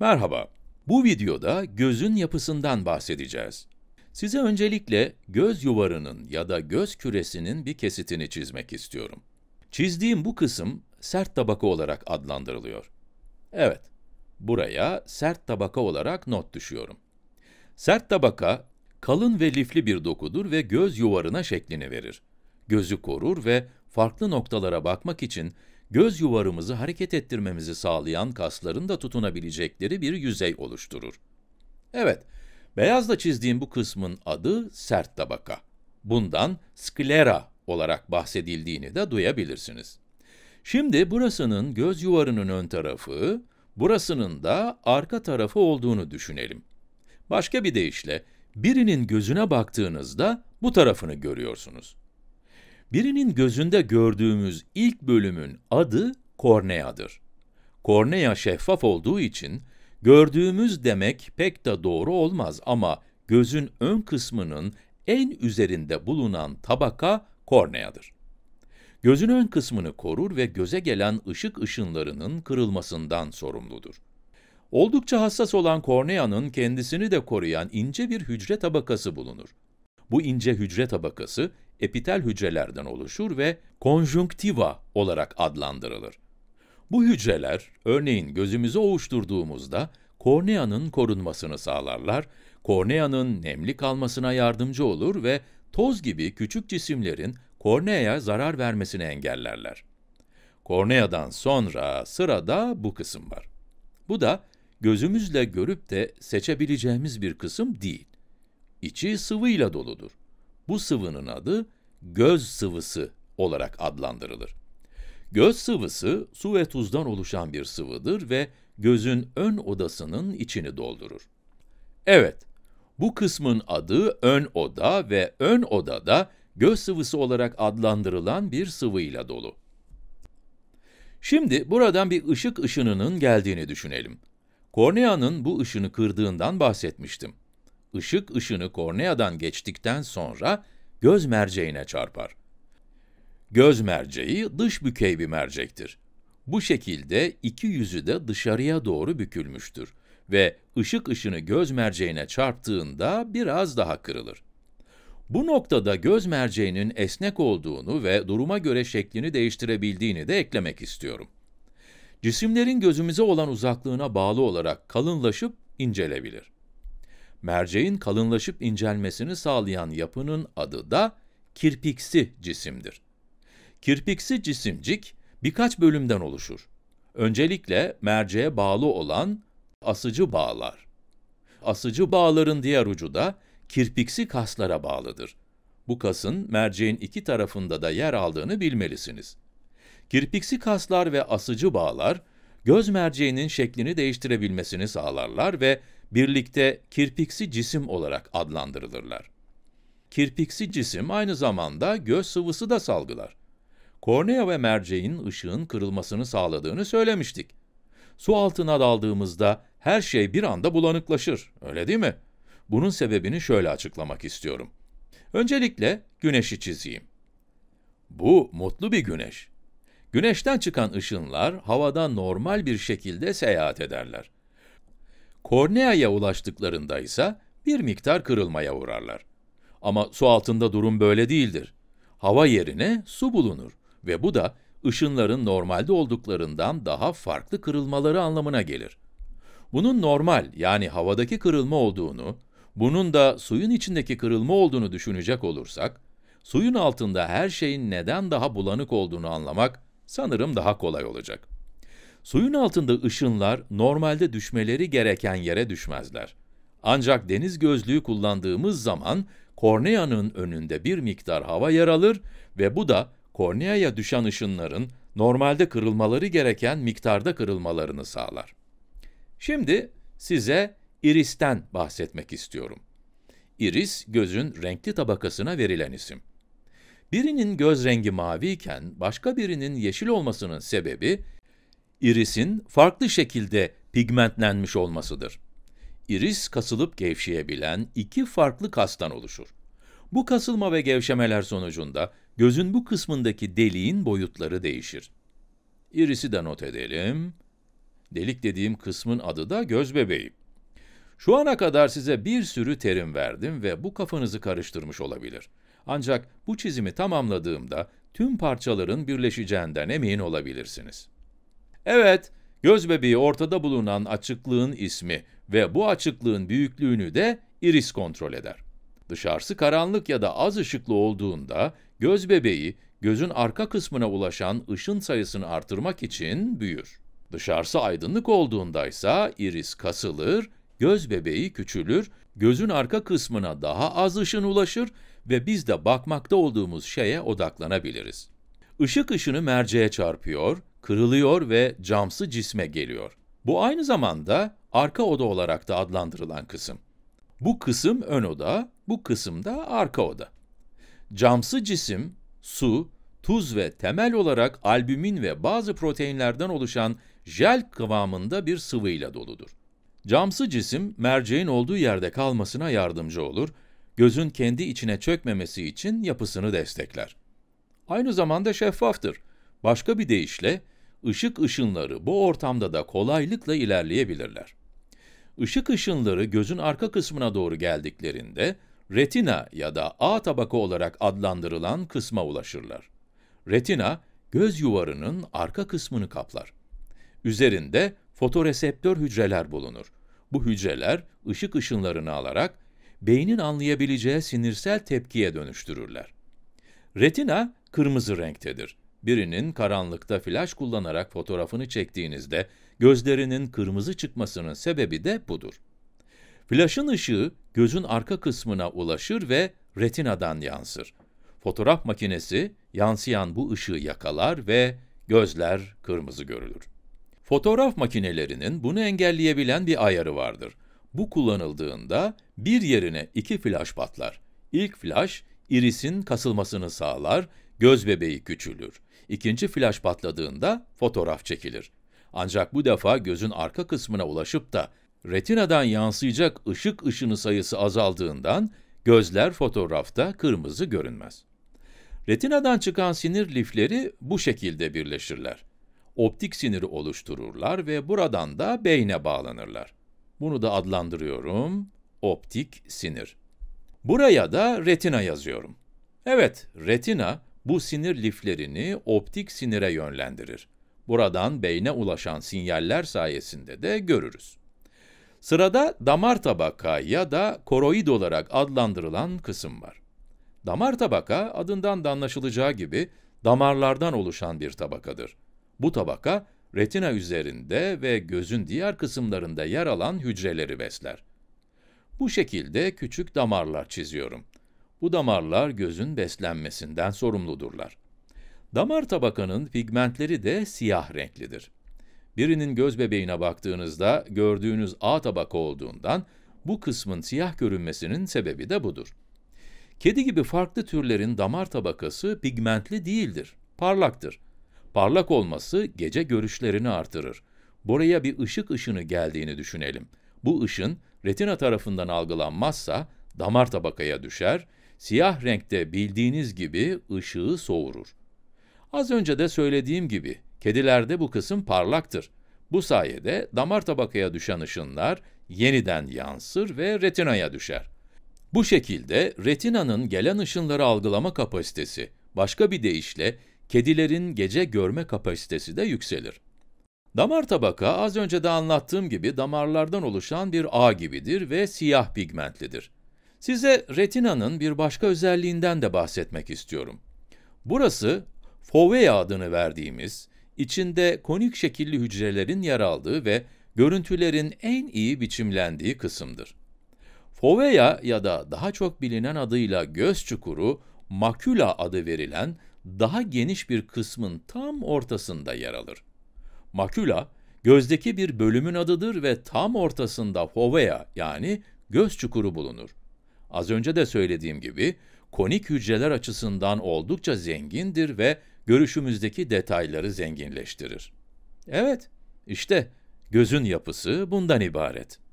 Merhaba, bu videoda gözün yapısından bahsedeceğiz. Size öncelikle göz yuvarının ya da göz küresinin bir kesitini çizmek istiyorum. Çizdiğim bu kısım sert tabaka olarak adlandırılıyor. Evet, buraya sert tabaka olarak not düşüyorum. Sert tabaka, kalın ve lifli bir dokudur ve göz yuvarına şeklini verir. Gözü korur ve farklı noktalara bakmak için göz yuvarımızı hareket ettirmemizi sağlayan kasların da tutunabilecekleri bir yüzey oluşturur. Evet, beyazla çizdiğim bu kısmın adı sert tabaka. Bundan sklera olarak bahsedildiğini de duyabilirsiniz. Şimdi burasının göz yuvarının ön tarafı, burasının da arka tarafı olduğunu düşünelim. Başka bir deyişle, birinin gözüne baktığınızda bu tarafını görüyorsunuz. Birinin gözünde gördüğümüz ilk bölümün adı korneadır. Kornea şeffaf olduğu için gördüğümüz demek pek de doğru olmaz ama gözün ön kısmının en üzerinde bulunan tabaka korneadır. Gözün ön kısmını korur ve göze gelen ışık ışınlarının kırılmasından sorumludur. Oldukça hassas olan korneanın kendisini de koruyan ince bir hücre tabakası bulunur. Bu ince hücre tabakası, epitel hücrelerden oluşur ve konjunktiva olarak adlandırılır. Bu hücreler, örneğin gözümüzü ovuşturduğumuzda korneanın korunmasını sağlarlar, korneanın nemli kalmasına yardımcı olur ve toz gibi küçük cisimlerin korneaya zarar vermesini engellerler. Korneadan sonra sırada bu kısım var. Bu da gözümüzle görüp de seçebileceğimiz bir kısım değil. İçi sıvıyla doludur. Bu sıvının adı göz sıvısı olarak adlandırılır. Göz sıvısı su ve tuzdan oluşan bir sıvıdır ve gözün ön odasının içini doldurur. Evet, bu kısmın adı ön oda ve ön odada göz sıvısı olarak adlandırılan bir sıvıyla dolu. Şimdi buradan bir ışık ışınının geldiğini düşünelim. Korneanın bu ışını kırdığından bahsetmiştim ışık ışını korneadan geçtikten sonra göz merceğine çarpar. Göz merceği dış bükey bir mercektir. Bu şekilde iki yüzü de dışarıya doğru bükülmüştür ve ışık ışını göz merceğine çarptığında biraz daha kırılır. Bu noktada göz merceğinin esnek olduğunu ve duruma göre şeklini değiştirebildiğini de eklemek istiyorum. Cisimlerin gözümüze olan uzaklığına bağlı olarak kalınlaşıp incelebilir merceğin kalınlaşıp incelmesini sağlayan yapının adı da kirpiksi cisimdir. Kirpiksi cisimcik birkaç bölümden oluşur. Öncelikle merceğe bağlı olan asıcı bağlar. Asıcı bağların diğer ucu da kirpiksi kaslara bağlıdır. Bu kasın merceğin iki tarafında da yer aldığını bilmelisiniz. Kirpiksi kaslar ve asıcı bağlar, göz merceğinin şeklini değiştirebilmesini sağlarlar ve birlikte kirpiksi cisim olarak adlandırılırlar. Kirpiksi cisim aynı zamanda göz sıvısı da salgılar. Kornea ve merceğin ışığın kırılmasını sağladığını söylemiştik. Su altına daldığımızda her şey bir anda bulanıklaşır, öyle değil mi? Bunun sebebini şöyle açıklamak istiyorum. Öncelikle güneşi çizeyim. Bu mutlu bir güneş. Güneşten çıkan ışınlar havada normal bir şekilde seyahat ederler. Korneaya ulaştıklarında ise bir miktar kırılmaya uğrarlar. Ama su altında durum böyle değildir. Hava yerine su bulunur ve bu da ışınların normalde olduklarından daha farklı kırılmaları anlamına gelir. Bunun normal yani havadaki kırılma olduğunu, bunun da suyun içindeki kırılma olduğunu düşünecek olursak, suyun altında her şeyin neden daha bulanık olduğunu anlamak sanırım daha kolay olacak. Suyun altında ışınlar normalde düşmeleri gereken yere düşmezler. Ancak deniz gözlüğü kullandığımız zaman korneanın önünde bir miktar hava yer alır ve bu da korneaya düşen ışınların normalde kırılmaları gereken miktarda kırılmalarını sağlar. Şimdi size iristen bahsetmek istiyorum. Iris, gözün renkli tabakasına verilen isim. Birinin göz rengi mavi iken başka birinin yeşil olmasının sebebi, irisin farklı şekilde pigmentlenmiş olmasıdır. İris kasılıp gevşeyebilen iki farklı kastan oluşur. Bu kasılma ve gevşemeler sonucunda gözün bu kısmındaki deliğin boyutları değişir. İrisi de not edelim. Delik dediğim kısmın adı da göz bebeği. Şu ana kadar size bir sürü terim verdim ve bu kafanızı karıştırmış olabilir. Ancak bu çizimi tamamladığımda tüm parçaların birleşeceğinden emin olabilirsiniz. Evet, göz bebeği ortada bulunan açıklığın ismi ve bu açıklığın büyüklüğünü de iris kontrol eder. Dışarısı karanlık ya da az ışıklı olduğunda göz bebeği gözün arka kısmına ulaşan ışın sayısını artırmak için büyür. Dışarısı aydınlık olduğundaysa iris kasılır, göz bebeği küçülür, gözün arka kısmına daha az ışın ulaşır ve biz de bakmakta olduğumuz şeye odaklanabiliriz. Işık ışını merceğe çarpıyor, kırılıyor ve camsı cisme geliyor. Bu aynı zamanda arka oda olarak da adlandırılan kısım. Bu kısım ön oda, bu kısım da arka oda. Camsı cisim, su, tuz ve temel olarak albümin ve bazı proteinlerden oluşan jel kıvamında bir sıvıyla doludur. Camsı cisim, merceğin olduğu yerde kalmasına yardımcı olur, gözün kendi içine çökmemesi için yapısını destekler. Aynı zamanda şeffaftır. Başka bir deyişle, ışık ışınları bu ortamda da kolaylıkla ilerleyebilirler. Işık ışınları gözün arka kısmına doğru geldiklerinde, retina ya da A tabaka olarak adlandırılan kısma ulaşırlar. Retina, göz yuvarının arka kısmını kaplar. Üzerinde fotoreseptör hücreler bulunur. Bu hücreler ışık ışınlarını alarak beynin anlayabileceği sinirsel tepkiye dönüştürürler. Retina kırmızı renktedir birinin karanlıkta flaş kullanarak fotoğrafını çektiğinizde gözlerinin kırmızı çıkmasının sebebi de budur. Flaşın ışığı gözün arka kısmına ulaşır ve retinadan yansır. Fotoğraf makinesi yansıyan bu ışığı yakalar ve gözler kırmızı görülür. Fotoğraf makinelerinin bunu engelleyebilen bir ayarı vardır. Bu kullanıldığında bir yerine iki flaş patlar. İlk flaş, irisin kasılmasını sağlar, göz bebeği küçülür. İkinci flash patladığında fotoğraf çekilir. Ancak bu defa gözün arka kısmına ulaşıp da retinadan yansıyacak ışık ışını sayısı azaldığından gözler fotoğrafta kırmızı görünmez. Retinadan çıkan sinir lifleri bu şekilde birleşirler. Optik siniri oluştururlar ve buradan da beyne bağlanırlar. Bunu da adlandırıyorum optik sinir. Buraya da retina yazıyorum. Evet, retina bu sinir liflerini optik sinire yönlendirir. Buradan beyne ulaşan sinyaller sayesinde de görürüz. Sırada damar tabaka ya da koroid olarak adlandırılan kısım var. Damar tabaka adından da anlaşılacağı gibi damarlardan oluşan bir tabakadır. Bu tabaka retina üzerinde ve gözün diğer kısımlarında yer alan hücreleri besler. Bu şekilde küçük damarlar çiziyorum. Bu damarlar gözün beslenmesinden sorumludurlar. Damar tabakanın pigmentleri de siyah renklidir. Birinin göz bebeğine baktığınızda gördüğünüz A tabaka olduğundan bu kısmın siyah görünmesinin sebebi de budur. Kedi gibi farklı türlerin damar tabakası pigmentli değildir, parlaktır. Parlak olması gece görüşlerini artırır. Buraya bir ışık ışını geldiğini düşünelim. Bu ışın retina tarafından algılanmazsa damar tabakaya düşer Siyah renkte bildiğiniz gibi ışığı soğurur. Az önce de söylediğim gibi kedilerde bu kısım parlaktır. Bu sayede damar tabakaya düşen ışınlar yeniden yansır ve retinaya düşer. Bu şekilde retinanın gelen ışınları algılama kapasitesi, başka bir deyişle kedilerin gece görme kapasitesi de yükselir. Damar tabaka az önce de anlattığım gibi damarlardan oluşan bir ağ gibidir ve siyah pigmentlidir. Size retinanın bir başka özelliğinden de bahsetmek istiyorum. Burası fovea adını verdiğimiz, içinde konik şekilli hücrelerin yer aldığı ve görüntülerin en iyi biçimlendiği kısımdır. Fovea ya da daha çok bilinen adıyla göz çukuru, makula adı verilen daha geniş bir kısmın tam ortasında yer alır. Makula, gözdeki bir bölümün adıdır ve tam ortasında fovea yani göz çukuru bulunur. Az önce de söylediğim gibi konik hücreler açısından oldukça zengindir ve görüşümüzdeki detayları zenginleştirir. Evet, işte gözün yapısı bundan ibaret.